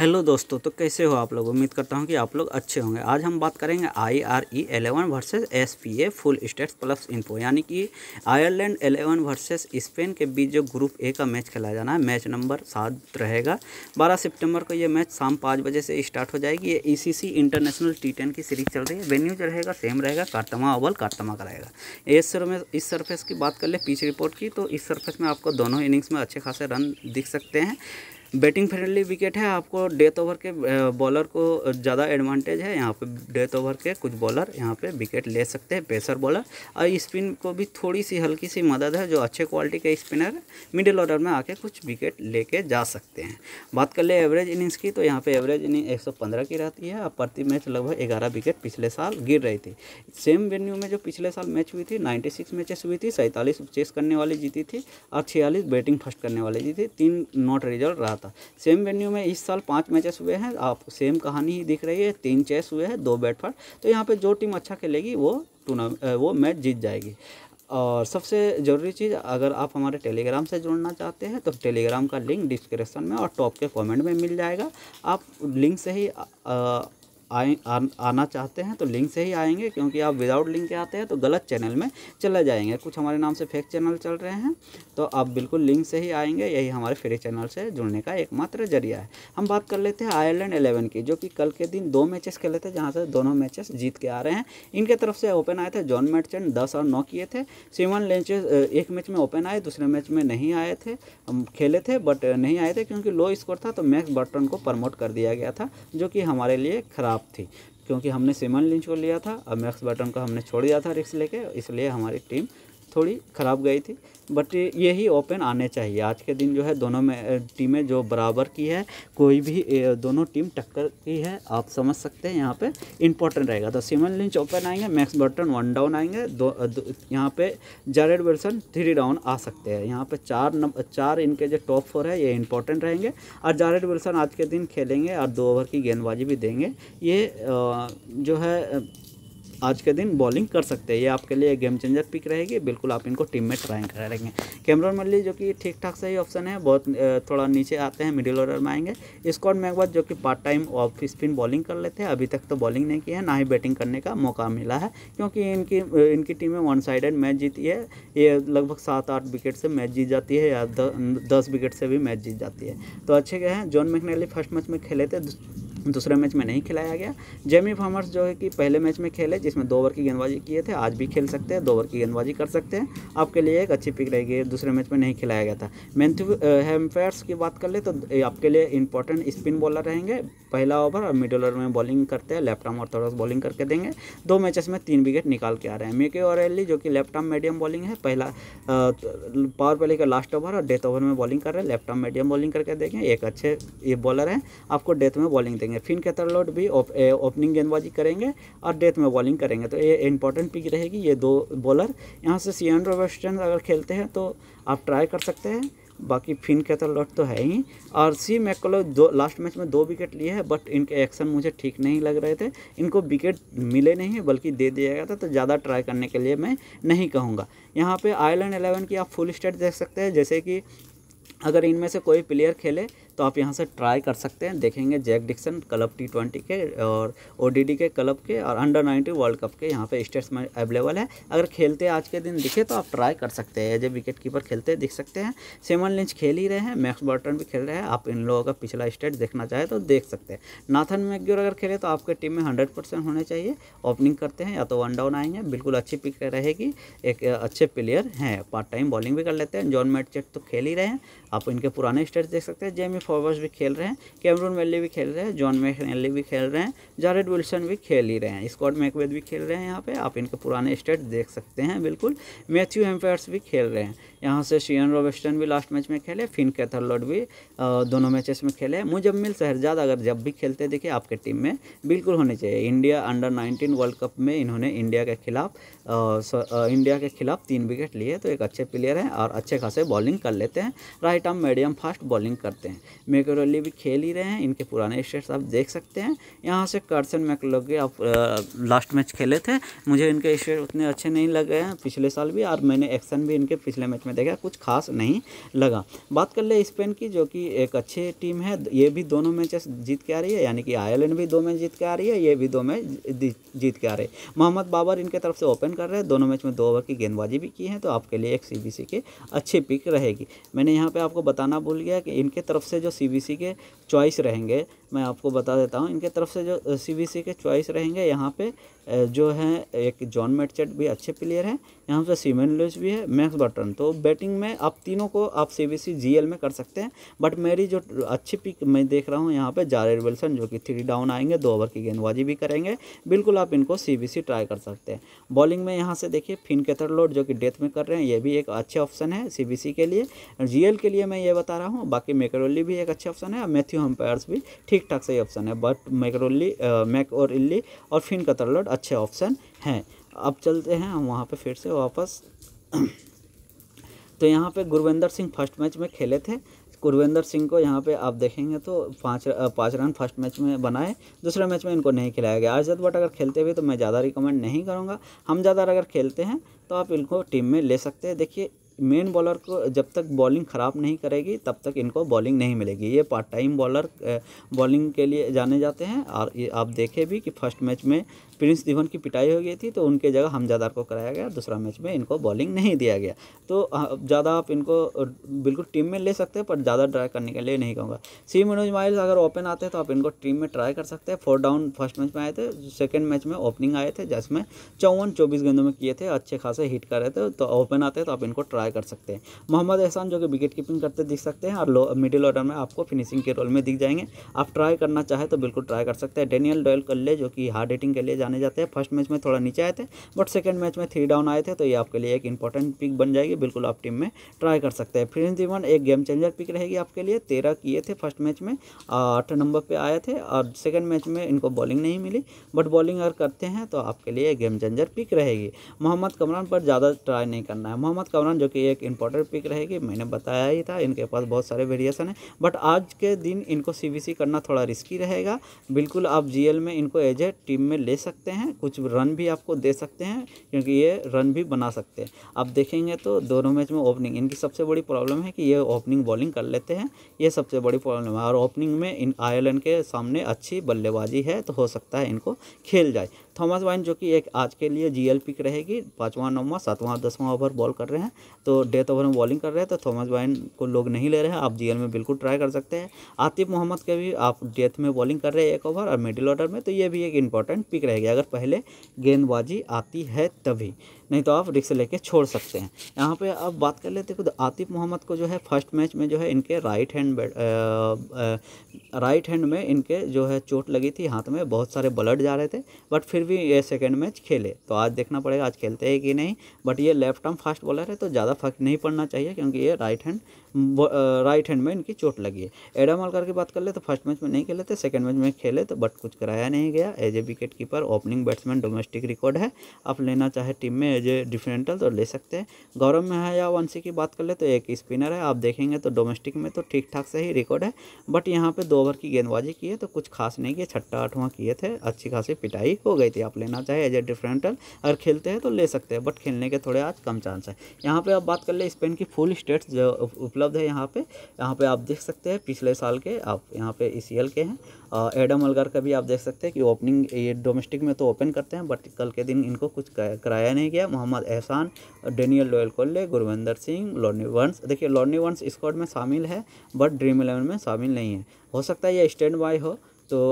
hello दोस्तों तो कैसे हो आप लोग उम्मीद करता हूँ कि आप लोग अच्छे होंगे आज हम बात करेंगे I R E eleven versus S P A full stats plus info यानी कि आयरलैंड एलेवन वर्सेज स्पेन के बीच जो ग्रुप ए का मैच खेला जाना है मैच नंबर सात रहेगा बारह सितंबर को ये मैच शाम पाँच बजे से स्टार्ट हो जाएगी ये E C C international T की सीरीज चल रही है वेन्यू जो रहेगा सेम रहेगा कार्तमा ओवल कार्तमा का रहेगा इस में इस सर्फेस की बात कर ले पीच रिपोर्ट की तो इस सर्फेस में आपको दोनों इनिंग्स में अच्छे खासे रन दिख सकते हैं बैटिंग फ्रेंडली विकेट है आपको डेथ ओवर के बॉलर को ज़्यादा एडवांटेज है यहाँ पे डेथ ओवर के कुछ बॉलर यहाँ पे विकेट ले सकते हैं पेसर बॉलर और स्पिन को भी थोड़ी सी हल्की सी मदद है जो अच्छे क्वालिटी के स्पिनर मिडिल ऑर्डर में आके कुछ विकेट लेके जा सकते हैं बात कर ले एवरेज इनिंग्स की तो यहाँ पर एवरेज इनिंग एक की रहती है और प्रति मैच लगभग ग्यारह विकेट पिछले साल गिर रही थी सेम वेन्यू में जो पिछले साल मैच हुई थी नाइन्टी मैचेस हुई थी सैंतालीस चेस करने वाली जीती थी और छियालीस बैटिंग फर्स्ट करने वाली जीती तीन नॉट रिजल्ट रहा था सेम वेन्यू में इस साल पाँच मैचेस हुए हैं आप सेम कहानी ही दिख रही है तीन चेस हुए हैं दो बैट पर तो यहाँ पर जो टीम अच्छा खेलेगी वो टूर्नामेंट वो मैच जीत जाएगी और सबसे ज़रूरी चीज़ अगर आप हमारे टेलीग्राम से जुड़ना चाहते हैं तो टेलीग्राम का लिंक डिस्क्रिप्शन में और टॉप के कमेंट में मिल जाएगा आप लिंक से ही आ, आ, आए आना चाहते हैं तो लिंक से ही आएंगे क्योंकि आप विदाउट लिंक के आते हैं तो गलत चैनल में चले जाएंगे कुछ हमारे नाम से फेक चैनल चल रहे हैं तो आप बिल्कुल लिंक से ही आएंगे यही हमारे फ्री चैनल से जुड़ने का एकमात्र जरिया है हम बात कर लेते हैं आयरलैंड एलेवन की जो कि कल के दिन दो मैचेस खेले थे जहाँ से दोनों मैचेस जीत के आ रहे हैं इनके तरफ से ओपन आए थे जॉन मेटचन दस और नौ किए थे सीवन लेंचेस एक मैच में ओपन आए दूसरे मैच में नहीं आए थे खेले थे बट नहीं आए थे क्योंकि लो स्कोर था तो मैक्स बटन को प्रमोट कर दिया गया था जो कि हमारे लिए ख़राब खराब थी क्योंकि हमने सिमन लिंच को लिया था अब मैक्स बटन को हमने छोड़ दिया था रिक्स लेके इसलिए हमारी टीम थोड़ी ख़राब गई थी बट ये ही ओपन आने चाहिए आज के दिन जो है दोनों में टीमें जो बराबर की है कोई भी दोनों टीम टक्कर की है आप समझ सकते हैं यहाँ पे इंपॉर्टेंट रहेगा तो सिमन लिंच ओपन आएंगे मैक्स बर्टन वन डाउन आएंगे दो, दो यहाँ पे जारेड विल्सन थ्री डाउन आ सकते हैं यहाँ पे चार नंबर चार इनके जो टॉप फोर है ये इंपॉर्टेंट रहेंगे और जारेड विल्सन आज के दिन खेलेंगे और दो ओवर की गेंदबाजी भी देंगे ये जो है आज के दिन बॉलिंग कर सकते हैं ये आपके लिए गेम चेंजर पिक रहेगी बिल्कुल आप इनको टीम में ट्राई करा रहेंगे कैमरन मल्ली जो कि ठीक ठाक सही ऑप्शन है बहुत थोड़ा नीचे आते हैं मिडिल ऑर्डर में आएंगे स्कॉट मैकबाद जो कि part time off spin bowling कर लेते हैं अभी तक तो बॉलिंग नहीं की है ना ही बैटिंग करने का मौका मिला है क्योंकि इनकी इनकी टीमें वन साइडेड मैच जीती है ये लगभग सात आठ विकेट से मैच जीत जाती है या दस विकेट से भी मैच जीत जाती है तो अच्छे गए हैं जॉन मैकनेली फर्स्ट मैच में खेले थे दूसरे मैच में नहीं खिलाया गया जेमी फार्मर्स जो है कि पहले मैच में खेले जिसमें दो ओवर की गेंदबाजी किए थे आज भी खेल सकते हैं दो ओवर की गेंदबाजी कर सकते हैं आपके लिए एक अच्छी पिक रहेगी दूसरे मैच में नहीं खिलाया गया था मैंथ्यू हेम्फेयर्स की बात कर ले तो आपके लिए इंपॉर्टेंट स्पिन बॉलर रहेंगे पहला ओवर और मिडल ओवर में बॉलिंग करते हैं लेफ्ट आर्म और थोड़ा बॉलिंग करके देंगे दो मैचेस में तीन विकेट निकाल के आ रहे हैं मेके और एल्ली जो कि लेफ्ट आर्म मीडियम बॉलिंग है पहला पावर प्ले का लास्ट ओवर और डेथ ओवर में बॉलिंग कर रहे हैं लेफ्ट आर्म मीडियम बॉलिंग करके देंगे एक अच्छे ये बॉलर हैं आपको डेथ में बॉलिंग देंगे करेंगे फिन कैथर लोड भी ओपनिंग गेंदबाजी करेंगे और डेथ में बॉलिंग करेंगे तो ये इंपॉर्टेंट पिक रहेगी ये दो बॉलर यहाँ से सी एंड्रो वेस्टर्न अगर खेलते हैं तो आप ट्राई कर सकते हैं बाकी फिन कैथर लोड तो है ही और सी मैकलो दो लास्ट मैच में दो विकेट लिए हैं बट इनके एक्शन मुझे ठीक नहीं लग रहे थे इनको विकेट मिले नहीं बल्कि दे दिया गया था तो ज़्यादा ट्राई करने के लिए मैं नहीं कहूँगा यहाँ पर आयरलैंड एलेवन की आप फुल स्टेट देख सकते हैं जैसे कि अगर इनमें से कोई प्लेयर खेले तो आप यहाँ से ट्राई कर सकते हैं देखेंगे Jack Dixon club T twenty के और ओ के क्लब के और अंडर नाइनटीन वर्ल्ड कप के यहाँ पे स्टेट्स में अवेलेबल है अगर खेलते आज के दिन दिखे तो आप ट्राई कर सकते हैं एज ए विकेट कीपर खेलते दिख सकते हैं सेमन लिंच खेल ही रहे हैं मैक्स बर्टन भी खेल रहे हैं आप इन लोगों का पिछला स्टेट देखना चाहे तो देख सकते हैं नाथन मैग्योर अगर खेले तो आपके टीम में हंड्रेड परसेंट होने चाहिए ओपनिंग करते हैं या तो वन डाउन आएंगे बिल्कुल अच्छी पिक रहेगी एक अच्छे प्लेयर हैं पार्ट टाइम बॉलिंग भी कर लेते हैं जॉन मेटचेट तो खेल ही रहे हैं आप इनके पुराने स्टेट्स देख सकते हैं जेमी फॉवर्स भी खेल रहे हैं कैमरून मेल्ली भी खेल रहे हैं जॉन मैकनेली भी खेल रहे हैं जारेड विल्सन भी खेल ही रहे हैं स्कॉट मैकवेद भी खेल रहे हैं यहाँ पे आप इनके पुराने स्टेट्स देख सकते हैं बिल्कुल मैथ्यू एम्पायर्स भी खेल रहे हैं यहाँ से शियन रोबेस्टन भी लास्ट मैच में खेले फिन कैथरलॉड भी दोनों मैचेस में खेले मुजम्मिल शहरजाद अगर जब भी खेलते देखे आपके टीम में बिल्कुल होने चाहिए India under nineteen world cup में इन्होंने इंडिया के खिलाफ इंडिया के खिलाफ तीन विकेट लिए तो एक अच्छे प्लेयर हैं और अच्छे खासे बॉलिंग कर लेते हैं right arm medium fast bowling करते हैं मेकरोली भी खेल ही रहे हैं इनके पुराने स्टेट्स आप देख सकते हैं यहाँ से कर्सन मैकलोगे आप लास्ट मैच खेले थे मुझे इनके स्टेट उतने अच्छे नहीं लगे हैं पिछले साल भी और मैंने एक्शन भी इनके पिछले मैच में में देखा कुछ खास नहीं लगा बात कर ले स्पेन की जो कि एक अच्छी टीम है ये भी दोनों मैचेस जीत के आ रही है यानी कि आयरलैंड भी दो मैच जीत के आ रही है ये भी दो मैच जीत के आ रही है मोहम्मद बाबर इनके तरफ से ओपन कर रहे हैं दोनों मैच में दो ओवर की गेंदबाजी भी की है तो आपके लिए एक सी के अच्छी पिक रहेगी मैंने यहाँ पर आपको बताना भूल गया कि इनके तरफ से जो सी के चॉइस रहेंगे मैं आपको बता देता हूँ इनके तरफ से जो सी के चॉइस रहेंगे यहाँ पे जो है एक जॉन मेटचेट भी अच्छे प्लेयर हैं यहाँ से सीमन लुइस भी है मैक्स बटन तो बैटिंग में आप तीनों को आप सी बी में कर सकते हैं बट मेरी जो अच्छी पिक मैं देख रहा हूँ यहाँ पे जारेड विल्सन जो कि थ्री डाउन आएंगे दो ओवर की गेंदबाजी भी करेंगे बिल्कुल आप इनको सी ट्राई कर सकते हैं बॉलिंग में यहाँ से देखिए फिन कैथरलोड जो कि डेथ में कर रहे हैं ये भी एक अच्छे ऑप्शन है सी के लिए जी के लिए मैं ये बता रहा हूँ बाकी मेकरोली भी एक अच्छा ऑप्शन है और मैथ्यू हम्पायर्स भी ठीक ठीक ठाक सही ऑप्शन है बट मैकरोली मैक और इल्ली और फिन का तरलोट अच्छे ऑप्शन हैं अब चलते हैं हम वहाँ पर फिर से वापस तो यहाँ पे गुरविंदर सिंह फर्स्ट मैच में खेले थे कुरविंदर सिंह को यहाँ पे आप देखेंगे तो पाँच पाँच रन फर्स्ट मैच में बनाए दूसरे मैच में इनको नहीं खिलाया गया अरजद बट अगर खेलते हुए तो मैं ज़्यादा रिकमेंड नहीं करूँगा हम ज़्यादा अगर खेलते हैं तो आप इनको टीम में ले सकते हैं देखिए मेन बॉलर को जब तक बॉलिंग ख़राब नहीं करेगी तब तक इनको बॉलिंग नहीं मिलेगी ये पार्ट टाइम बॉलर बॉलिंग के लिए जाने जाते हैं और ये आप देखें भी कि फर्स्ट मैच में प्रिंस धीवन की पिटाई हो गई थी तो उनके जगह हमजादार को कराया गया दूसरा मैच में इनको बॉलिंग नहीं दिया गया तो ज़्यादा आप इनको बिल्कुल टीम में ले सकते हैं पर ज़्यादा ट्राई करने के लिए नहीं कहूँगा सी मनोज माइल्स अगर ओपन आते हैं तो आप इनको टीम में ट्राई कर सकते हैं फोर डाउन फर्स्ट मैच में आए थे सेकेंड मैच में ओपनिंग आए थे जिसमें चौवन चौबीस गेंदों में किए थे अच्छे खासे हिट कर रहे थे तो ओपन आते हैं तो आप इनको ट्राई कर सकते हैं मोहम्मद एहसान जो कि विकेट कीपिंग करते दिख सकते हैं और मिडिल ऑर्डर में आपको फिनिशिंग के रोल में दिख जाएंगे आप ट्राई करना चाहे तो बिल्कुल ट्राई कर सकते हैं डेनियल डोयल कल्ले जो कि हार्ड हिटिंग के लिए जाना जाने जाते हैं फर्स्ट मैच में थोड़ा नीचे आए थे बट सेकेंड मैच में थ्री डाउन आए थे तो ये आपके लिए एक इंपॉर्टेंट पिक बन जाएगी बिल्कुल आप टीम में ट्राई कर सकते हैं फ्रेंड जीवन एक गेम चेंजर पिक रहेगी आपके लिए तेरह किए थे फर्स्ट मैच में आठ नंबर पर आए थे और सेकेंड मैच में इनको बॉलिंग नहीं मिली बट बॉलिंग अगर करते हैं तो आपके लिए गेम चेंजर पिक रहेगी मोहम्मद कमरान पर ज़्यादा ट्राई नहीं करना है मोहम्मद कमरान जो कि एक इंपॉर्टेंट पिक रहेगी मैंने बताया ही था इनके पास बहुत सारे वेरिएशन है बट आज के दिन इनको सीबीसी करना थोड़ा रिस्की रहेगा बिल्कुल आप जीएल में इनको एज ए टीम में ले सकते सकते हैं कुछ रन भी आपको दे सकते हैं क्योंकि ये रन भी बना सकते हैं आप देखेंगे तो दोनों मैच में ओपनिंग इनकी सबसे बड़ी प्रॉब्लम है कि ये ओपनिंग बॉलिंग कर लेते हैं ये सबसे बड़ी प्रॉब्लम है और ओपनिंग में इन आयरलैंड के सामने अच्छी बल्लेबाजी है तो हो सकता है इनको खेल जाए थॉमस वाइन जो कि एक आज के लिए जीएल पिक रहेगी पाँचवां नौवां सातवां दसवां ओवर बॉल कर रहे हैं तो डेथ ओवर में बॉलिंग कर रहे हैं तो थॉमस वाइन को लोग नहीं ले रहे हैं आप जीएल में बिल्कुल ट्राई कर सकते हैं आतिफ मोहम्मद के भी आप डेथ में बॉलिंग कर रहे हैं एक ओवर और मिडिल ऑर्डर में तो ये भी एक इंपॉर्टेंट पिक रहेगी अगर पहले गेंदबाजी आती है तभी नहीं तो आप रिक्स लेके छोड़ सकते हैं यहाँ पे अब बात कर लेते खुद आतिफ मोहम्मद को जो है फर्स्ट मैच में जो है इनके राइट हैंड राइट हैंड में इनके जो है चोट लगी थी हाथ में बहुत सारे ब्लड जा रहे थे बट फिर भी ये सेकेंड मैच खेले तो आज देखना पड़ेगा आज खेलते हैं कि नहीं बट ये लेफ्ट आर्म फास्ट बॉलर है तो ज़्यादा फर्क नहीं पड़ना चाहिए क्योंकि ये राइट हैंड राइट हैंड में इनकी चोट लगी है एडम वालकर की बात कर ले तो फर्स्ट मैच में नहीं खेले थे सेकेंड मैच में खेले तो बट कुछ कराया नहीं गया as a wicket keeper opening batsman domestic record है आप लेना चाहे टीम में एज ए डिफरेंटल तो ले सकते हैं गौरव में है या वंशी की बात कर ले तो एक स्पिनर है आप देखेंगे तो डोमेस्टिक में तो ठीक ठाक से ही रिकॉर्ड है बट यहाँ पर दो ओवर की गेंदबाजी की है तो कुछ खास नहीं किया छट्टा आठवां किए थे अच्छी खासी पिटाई हो गई थी आप लेना चाहे एज ए डिफरेंटल अगर खेलते हैं तो ले सकते हैं बट खेलने के थोड़े आज कम चांस है यहाँ पर आप बात कर ले स्पेन की फुल स्टेट्स जो उपलब्ध है यहाँ पे यहाँ पे आप देख सकते हैं पिछले साल के आप यहाँ पे ई के हैं एडम अलगर का भी आप देख सकते हैं कि ओपनिंग ये डोमेस्टिक में तो ओपन करते हैं बट कल के दिन इनको कुछ कराया नहीं गया मोहम्मद एहसान डेनियल लोयल कोल्ले गुरविंदर सिंह लॉर्नी वंस देखिए लॉर्नी वंस स्क्वाड में शामिल है बट ड्रीम इलेवन में शामिल नहीं है हो सकता है ये स्टैंड बाय हो तो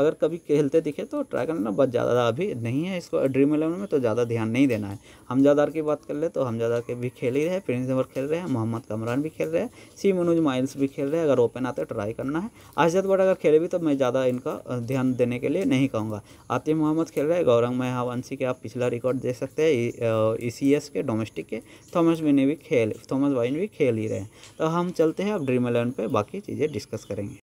अगर कभी खेलते दिखे तो ट्राई करना बहुत ज़्यादा अभी नहीं है इसको ड्रीम इलेवन में तो ज़्यादा ध्यान नहीं देना है हमजादार की बात कर ले तो हमजादार के भी खेल ही रहे प्रिंस नंबर खेल रहे हैं मोहम्मद कमरान भी खेल रहे हैं सी मनोज माइल्स भी खेल रहे हैं अगर ओपन आते ट्राई करना है आजाद बट अगर खेले भी तो मैं ज़्यादा इनका ध्यान देने के लिए नहीं कहूँगा आतिम मोहम्मद खेल रहे हैं गौरंग महावंशी के आप पिछला रिकॉर्ड देख सकते हैं ई सी एस के डोमेस्टिक के थॉमस भी भी खेल थॉमस वाइन भी खेल ही रहे हैं तो हम चलते हैं अब ड्रीम इलेवन पर बाकी चीज़ें डिस्कस करेंगे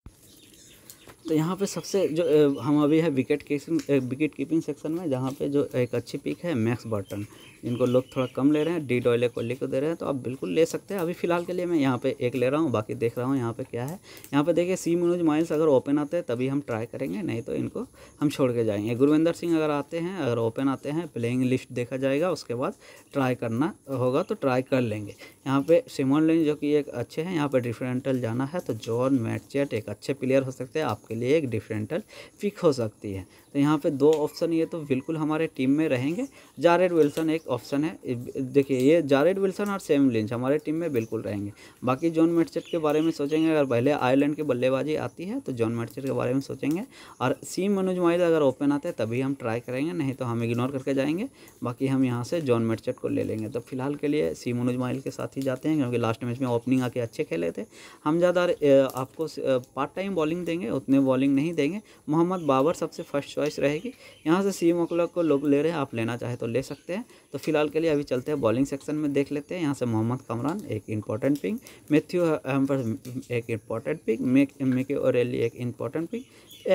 तो यहाँ पे सबसे जो हम अभी है wicket keeping wicket keeping section में जहाँ पे जो एक अच्छी पिक है मैक्स बर्टन इनको लोग थोड़ा कम ले रहे हैं डी डॉयले कोहली को दे रहे हैं तो आप बिल्कुल ले सकते हैं अभी फिलहाल के लिए मैं यहाँ पे एक ले रहा हूँ बाकी देख रहा हूँ यहाँ पे क्या है यहाँ पे देखिए सी मनोज माइल्स अगर ओपन आते हैं तभी हम ट्राई करेंगे नहीं तो इनको हम छोड़ के जाएंगे गुरविंदर सिंह अगर आते हैं अगर ओपन आते हैं प्लेइंग लिस्ट देखा जाएगा उसके बाद ट्राई करना होगा तो ट्राई कर लेंगे यहाँ पर सिमोन लिन जो कि एक अच्छे हैं यहाँ पर डिफरेंटल जाना है तो जॉन मैटचेट एक अच्छे प्लेयर हो सकते हैं आपके लिए एक डिफरेंटल पिक हो सकती है तो यहाँ पर दो ऑप्शन ये तो बिल्कुल हमारे टीम में रहेंगे जारेड विल्सन एक ऑप्शन है देखिए ये जारेड विल्सन और सेम लिंच हमारे टीम में बिल्कुल रहेंगे बाकी जॉन मेटसेट के बारे में सोचेंगे अगर पहले आयरलैंड की बल्लेबाजी आती है तो जॉन मेटसेट के बारे में सोचेंगे और सी मनोज माइल अगर ओपन आते हैं तभी हम ट्राई करेंगे नहीं तो हम इग्नोर करके जाएंगे बाकी हम यहाँ से जॉन मेटसेट को ले लेंगे तो फिलहाल के लिए सी मनोज माइल के साथ ही जाते हैं क्योंकि लास्ट मैच में ओपनिंग आके अच्छे खेले थे हम ज़्यादा आपको पार्ट टाइम बॉलिंग देंगे उतने बॉलिंग नहीं देंगे मोहम्मद बाबर सबसे फर्स्ट चॉइस रहेगी यहाँ से सी मकलक को लोग ले रहे हैं आप लेना चाहे तो ले सकते हैं तो तो फिलहाल के लिए अभी चलते हैं बॉलिंग सेक्शन में देख लेते हैं यहाँ से मोहम्मद कमरान एक इंपॉर्टेंट पिंग मैथ्यू हेम्पर एक इंपॉर्टेंट पिक मेक मेके और एक इंपॉर्टेंट पिक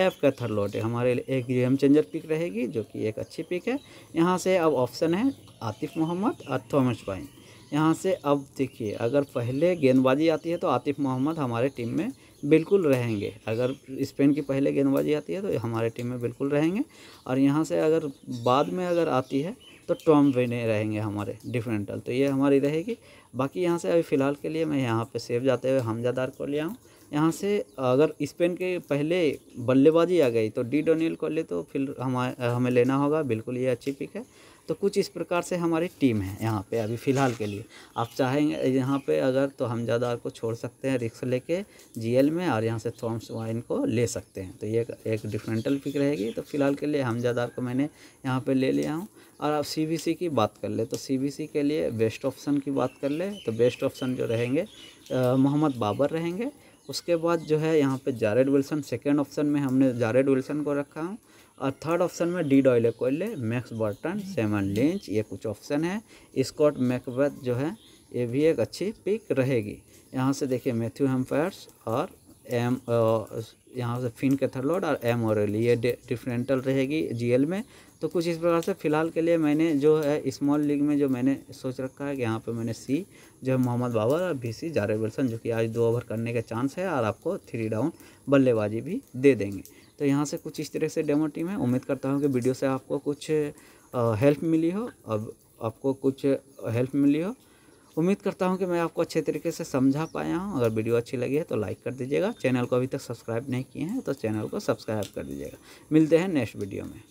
एफ का थर्ड है हमारे लिए एक गेम चेंजर पिक रहेगी जो कि एक अच्छी पिक है यहाँ से अब ऑप्शन है आतिफ मोहम्मद और थॉमस बाइन यहाँ से अब देखिए अगर पहले गेंदबाजी आती है तो आतिफ मोहम्मद हमारे टीम में बिल्कुल रहेंगे अगर स्पेन की पहले गेंदबाजी आती है तो हमारे टीम में बिल्कुल रहेंगे और यहाँ से अगर बाद में अगर आती है तो टॉम बने रहेंगे हमारे डिफरेंटल तो ये हमारी रहेगी बाकी यहाँ से अभी फ़िलहाल के लिए मैं यहाँ पे सेफ जाते हुए हमजादार को लिया हूँ यहाँ से अगर स्पेन के पहले बल्लेबाजी आ गई तो डी डोनियल को ले तो फिर हम हमें लेना होगा बिल्कुल ये अच्छी पिक है तो कुछ इस प्रकार से हमारी टीम है यहाँ पे अभी फ़िलहाल के लिए आप चाहेंगे यहाँ पे अगर तो हम ज़्यादा को छोड़ सकते हैं रिक्स लेके जीएल में और यहाँ से थॉम्स वाइन को ले सकते हैं तो ये एक डिफरेंटल पिक रहेगी तो फ़िलहाल के लिए हमजादार को मैंने यहाँ पर ले लिया हूँ और आप सी की बात कर ले तो सी के लिए बेस्ट ऑप्शन की बात कर ले तो बेस्ट ऑप्शन जो रहेंगे मोहम्मद बाबर रहेंगे उसके बाद जो है यहाँ पे जारेड विल्सन सेकेंड ऑप्शन में हमने जारेड विल्सन को रखा हूँ और थर्ड ऑप्शन में डी डॉयले कोयले मैक्स बर्टन सेमन लिंच ये कुछ ऑप्शन है स्कॉट मैकबेथ जो है ये भी एक अच्छी पिक रहेगी यहाँ से देखिए मैथ्यू हेम्फायर्स और एम यहाँ से फिन कैथरलॉड और एम और ये डिफरेंटल रहेगी जीएल में तो कुछ इस प्रकार से फ़िलहाल के लिए मैंने जो है स्मॉल लीग में जो मैंने सोच रखा है कि यहाँ पे मैंने सी जो है मोहम्मद बाबर और बी सी जारे विल्सन जो कि आज दो ओवर करने का चांस है और आपको थ्री डाउन बल्लेबाजी भी दे देंगे तो यहाँ से कुछ इस तरह से डेमो टीम है उम्मीद करता हूँ कि वीडियो से आपको कुछ हेल्प मिली हो अब आपको कुछ हेल्प मिली हो उम्मीद करता हूँ कि मैं आपको अच्छे तरीके से समझा पाया हूँ अगर वीडियो अच्छी लगी है तो लाइक कर दीजिएगा चैनल को अभी तक सब्सक्राइब नहीं किए हैं तो चैनल को सब्सक्राइब कर दीजिएगा मिलते हैं नेक्स्ट वीडियो में